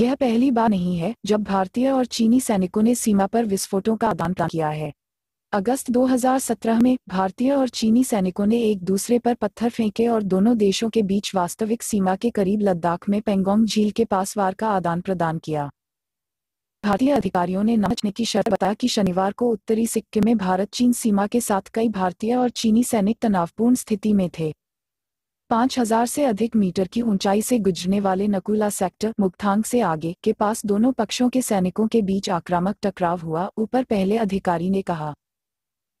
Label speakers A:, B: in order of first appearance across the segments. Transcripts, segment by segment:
A: यह पहली बार नहीं है जब भारतीय और चीनी सैनिकों ने सीमा पर विस्फोटों का आदान प्रदान किया है अगस्त 2017 में भारतीय और चीनी सैनिकों ने एक दूसरे पर पत्थर फेंके और दोनों देशों के बीच वास्तविक सीमा के करीब लद्दाख में पेंगोंग झील के पास वार का आदान प्रदान किया भारतीय अधिकारियों ने नाचने की शर्त बताया कि शनिवार को उत्तरी सिक्किम में भारत चीन सीमा के साथ कई भारतीय और चीनी सैनिक तनावपूर्ण स्थिति में थे पाँच हजार से अधिक मीटर की ऊंचाई से गुजरने वाले नकुला सेक्टर मुक्थांग से आगे के पास दोनों पक्षों के सैनिकों के बीच आक्रामक टकराव हुआ ऊपर पहले अधिकारी ने कहा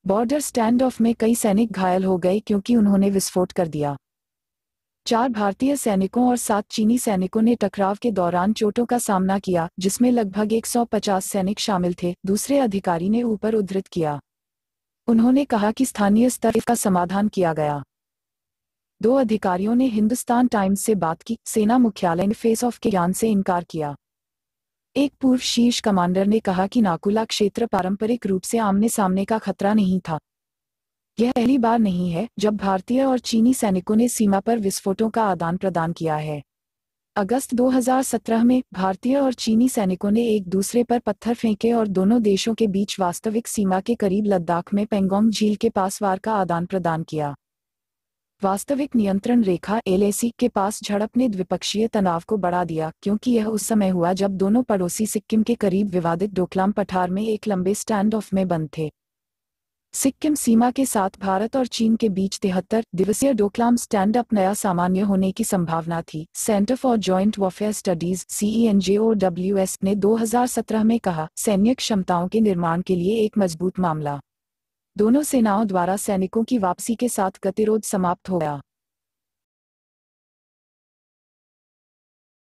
A: बॉर्डर स्टैंड ऑफ में कई सैनिक घायल हो गए क्योंकि उन्होंने विस्फोट कर दिया चार भारतीय सैनिकों और सात चीनी सैनिकों ने टकराव के दौरान चोटों का सामना किया जिसमें लगभग 150 सैनिक शामिल थे दूसरे अधिकारी ने ऊपर उद्धृत किया उन्होंने कहा कि स्थानीय स्तर का समाधान किया गया दो अधिकारियों ने हिंदुस्तान टाइम्स से बात की सेना मुख्यालय ने फेस ऑफ के ज्ञान से इनकार किया एक पूर्व शीर्ष कमांडर ने कहा कि नाकुला क्षेत्र पारंपरिक रूप से आमने सामने का खतरा नहीं था यह पहली बार नहीं है जब भारतीय और चीनी सैनिकों ने सीमा पर विस्फोटों का आदान प्रदान किया है अगस्त 2017 में भारतीय और चीनी सैनिकों ने एक दूसरे पर पत्थर फेंके और दोनों देशों के बीच वास्तविक सीमा के करीब लद्दाख में पेंगोंग झील के पास वार का आदान प्रदान किया वास्तविक नियंत्रण रेखा एलएसी के पास झड़प ने द्विपक्षीय तनाव को बढ़ा दिया क्योंकि यह उस समय हुआ जब दोनों पड़ोसी सिक्किम के करीब विवादित डोकलाम पठार में एक लंबे स्टैंड ऑफ में बंद थे सिक्किम सीमा के साथ भारत और चीन के बीच तिहत्तर दिवसीय डोकलाम स्टैंड अप नया सामान्य होने की संभावना थी centre for joint warfare studies CENJOWS ने 2017 में कहा सैन्य क्षमताओं के निर्माण के लिए एक मजबूत मामला दोनों सेनाओं द्वारा सैनिकों की वापसी के साथ गतिरोध समाप्त हो गया